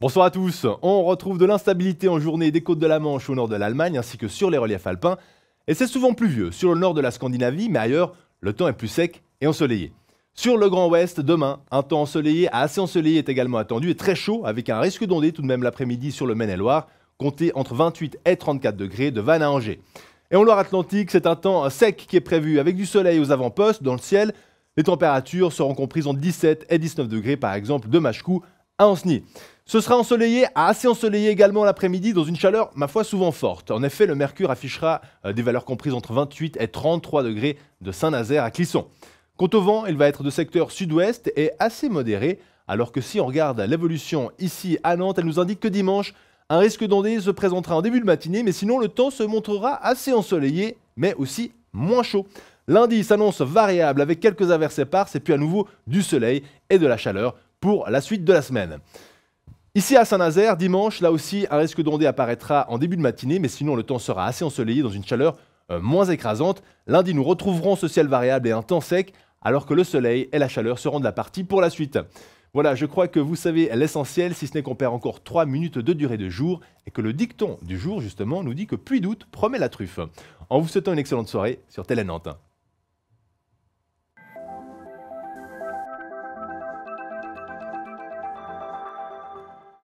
Bonsoir à tous. On retrouve de l'instabilité en journée des côtes de la Manche au nord de l'Allemagne ainsi que sur les reliefs alpins. Et c'est souvent pluvieux sur le nord de la Scandinavie, mais ailleurs, le temps est plus sec et ensoleillé. Sur le Grand Ouest, demain, un temps ensoleillé à assez ensoleillé est également attendu et très chaud, avec un risque d'ondée tout de même l'après-midi sur le Maine-et-Loire, compté entre 28 et 34 degrés de Vannes à Angers. Et en Loire-Atlantique, c'est un temps sec qui est prévu, avec du soleil aux avant-postes dans le ciel. Les températures seront comprises entre 17 et 19 degrés, par exemple, de Machecou à Anceny. Ce sera ensoleillé, assez ensoleillé également l'après-midi, dans une chaleur, ma foi, souvent forte. En effet, le mercure affichera euh, des valeurs comprises entre 28 et 33 degrés de Saint-Nazaire à Clisson. Quant au vent, il va être de secteur sud-ouest et assez modéré, alors que si on regarde l'évolution ici à Nantes, elle nous indique que dimanche, un risque d'ondée se présentera en début de matinée, mais sinon le temps se montrera assez ensoleillé, mais aussi moins chaud. Lundi s'annonce variable avec quelques averses éparses et puis à nouveau du soleil et de la chaleur pour la suite de la semaine. Ici à Saint-Nazaire, dimanche, là aussi, un risque d'ondée apparaîtra en début de matinée, mais sinon le temps sera assez ensoleillé dans une chaleur euh, moins écrasante. Lundi, nous retrouverons ce ciel variable et un temps sec, alors que le soleil et la chaleur seront de la partie pour la suite. Voilà, je crois que vous savez l'essentiel, si ce n'est qu'on perd encore 3 minutes de durée de jour, et que le dicton du jour, justement, nous dit que puis d'août promet la truffe. En vous souhaitant une excellente soirée sur Télé